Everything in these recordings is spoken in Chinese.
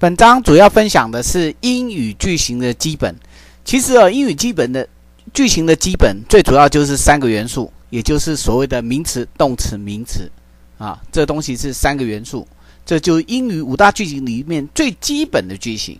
本章主要分享的是英语句型的基本。其实哦，英语基本的句型的基本最主要就是三个元素，也就是所谓的名词、动词、名词啊，这东西是三个元素。这就英语五大句型里面最基本的句型。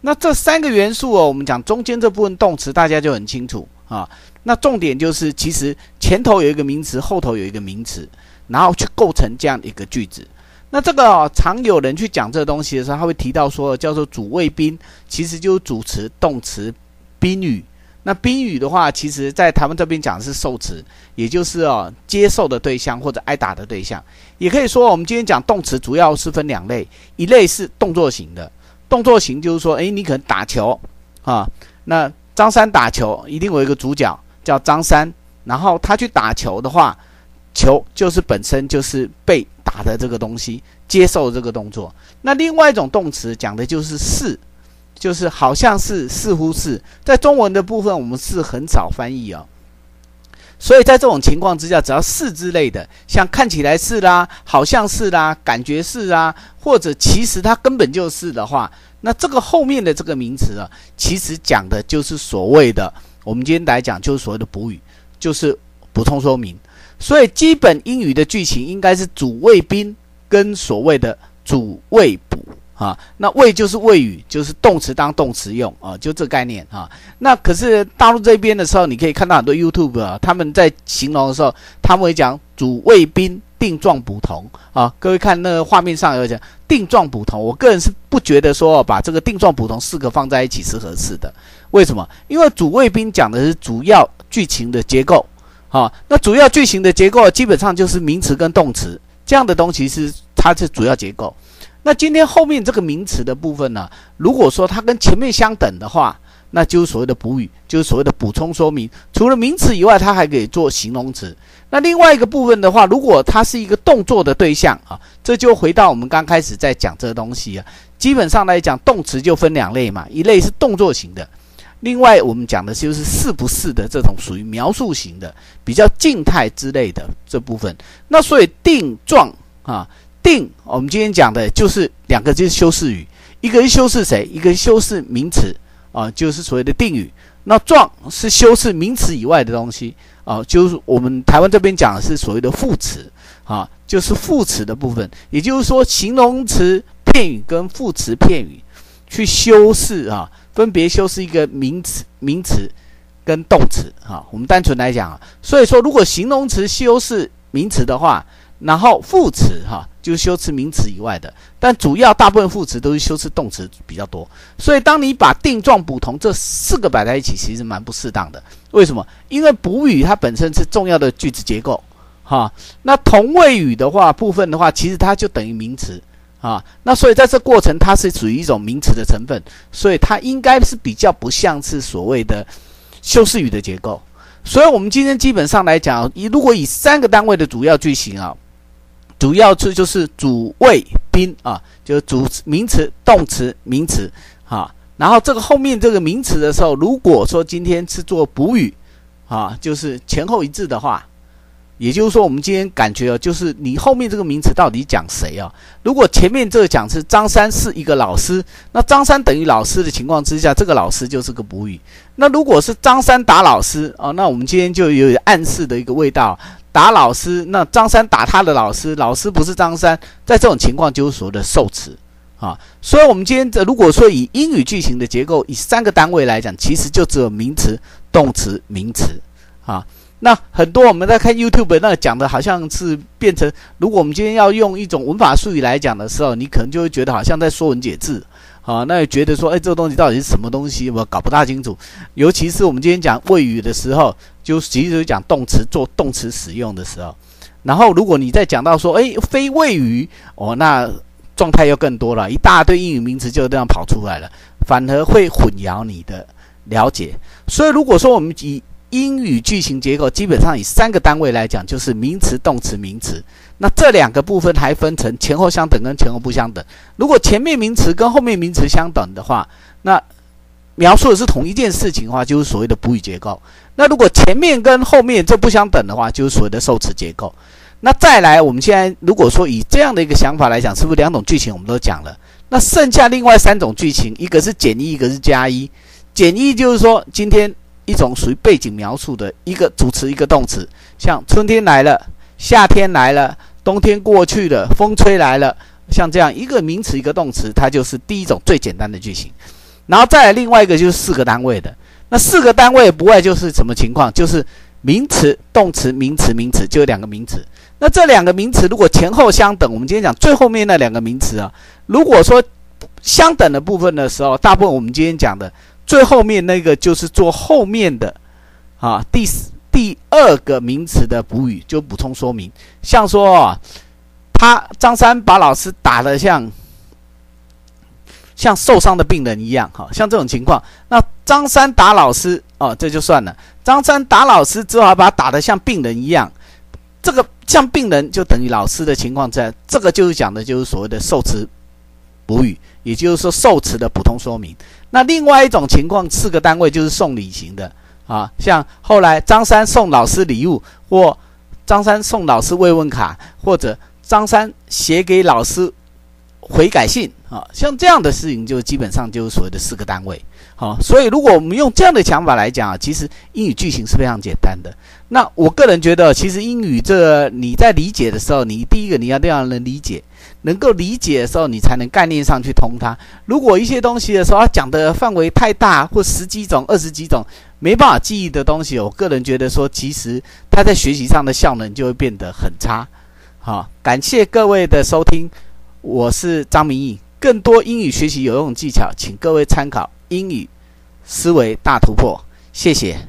那这三个元素哦，我们讲中间这部分动词大家就很清楚啊。那重点就是，其实前头有一个名词，后头有一个名词，然后去构成这样的一个句子。那这个常有人去讲这东西的时候，他会提到说，叫做主谓宾，其实就是主词、动词、宾语。那宾语的话，其实在台湾这边讲是受词，也就是哦接受的对象或者挨打的对象。也可以说，我们今天讲动词主要是分两类，一类是动作型的。动作型就是说，哎，你可能打球啊，那张三打球一定有一个主角叫张三，然后他去打球的话，球就是本身就是被。打的这个东西，接受这个动作。那另外一种动词讲的就是是，就是好像是，似乎是。在中文的部分，我们是很少翻译哦。所以在这种情况之下，只要是之类的，像看起来是啦，好像是啦，感觉是啦，或者其实它根本就是的话，那这个后面的这个名词啊，其实讲的就是所谓的，我们今天来讲就是所谓的补语，就是补充说明。所以基本英语的剧情应该是主谓宾跟所谓的主谓补啊，那谓就是谓语，就是动词当动词用啊，就这概念啊。那可是大陆这边的时候，你可以看到很多 YouTube 啊，他们在形容的时候，他们会讲主谓宾定状补同啊。各位看那个画面上有讲定状补同，我个人是不觉得说把这个定状补同四个放在一起是合适的。为什么？因为主谓宾讲的是主要剧情的结构。好，那主要句型的结构基本上就是名词跟动词这样的东西是它是主要结构。那今天后面这个名词的部分呢，如果说它跟前面相等的话，那就是所谓的补语，就是所谓的补充说明。除了名词以外，它还可以做形容词。那另外一个部分的话，如果它是一个动作的对象啊，这就回到我们刚开始在讲这个东西啊，基本上来讲，动词就分两类嘛，一类是动作型的。另外，我们讲的就是是不是的这种属于描述型的、比较静态之类的这部分。那所以定状啊，定我们今天讲的就是两个，就是修饰语，一个是修饰谁，一个修饰名词啊，就是所谓的定语。那状是修饰名词以外的东西啊，就是我们台湾这边讲的是所谓的副词啊，就是副词的部分。也就是说，形容词片语跟副词片语去修饰啊。分别修饰一个名词、名词跟动词，哈，我们单纯来讲啊，所以说如果形容词修饰名词的话，然后副词哈就修饰名词以外的，但主要大部分副词都是修饰动词比较多，所以当你把定状补同这四个摆在一起，其实蛮不适当的。为什么？因为补语它本身是重要的句子结构，哈，那同位语的话部分的话，其实它就等于名词。啊，那所以在这过程，它是属于一种名词的成分，所以它应该是比较不像是所谓的修饰语的结构。所以，我们今天基本上来讲，以如果以三个单位的主要句型啊，主要就就是主谓宾啊，就是主名词、动词、名词啊，然后这个后面这个名词的时候，如果说今天是做补语啊，就是前后一致的话。也就是说，我们今天感觉哦，就是你后面这个名词到底讲谁啊？如果前面这个讲是张三是一个老师，那张三等于老师的情况之下，这个老师就是个补语。那如果是张三打老师啊，那我们今天就有暗示的一个味道，打老师，那张三打他的老师，老师不是张三，在这种情况就是所谓的受词啊。所以，我们今天这如果说以英语句型的结构，以三个单位来讲，其实就只有名词、动词、名词啊。那很多我们在看 YouTube，那讲的好像是变成，如果我们今天要用一种文法术语来讲的时候，你可能就会觉得好像在说文解字，好，那觉得说，哎，这个东西到底是什么东西，我搞不大清楚。尤其是我们今天讲谓语的时候，就其实讲动词做动词使用的时候，然后如果你在讲到说，哎，非谓语，哦，那状态又更多了，一大堆英语名词就这样跑出来了，反而会混淆你的了解。所以如果说我们以英语句型结构基本上以三个单位来讲，就是名词、动词、名词。那这两个部分还分成前后相等跟前后不相等。如果前面名词跟后面名词相等的话，那描述的是同一件事情的话，就是所谓的补语结构。那如果前面跟后面这不相等的话，就是所谓的受词结构。那再来，我们现在如果说以这样的一个想法来讲，是不是两种句型我们都讲了？那剩下另外三种句型，一个是减一，一个是加一。减一就是说今天。一种属于背景描述的一个主词一个动词，像春天来了，夏天来了，冬天过去了，风吹来了，像这样一个名词一个动词，它就是第一种最简单的句型。然后再来另外一个就是四个单位的，那四个单位不外就是什么情况？就是名词、动词、名词、名词，就两个名词。那这两个名词如果前后相等，我们今天讲最后面那两个名词啊，如果说相等的部分的时候，大部分我们今天讲的。最后面那个就是做后面的，啊，第第二个名词的补语就补充说明，像说，他张三把老师打的像，像受伤的病人一样，哈，像这种情况，那张三打老师，哦，这就算了，张三打老师只好把他打的像病人一样，这个像病人就等于老师的情况在，这个就是讲的就是所谓的受词补语。也就是说，受词的普通说明。那另外一种情况，四个单位就是送礼型的啊，像后来张三送老师礼物，或张三送老师慰问卡，或者张三写给老师悔改信。啊，像这样的事情，就基本上就是所谓的四个单位。好，所以如果我们用这样的想法来讲啊，其实英语句型是非常简单的。那我个人觉得，其实英语这你在理解的时候，你第一个你要这样能理解，能够理解的时候，你才能概念上去通它。如果一些东西的时候讲的范围太大，或十几种、二十几种没办法记忆的东西，我个人觉得说，其实它在学习上的效能就会变得很差。好，感谢各位的收听，我是张明义。更多英语学习有用技巧，请各位参考《英语思维大突破》。谢谢。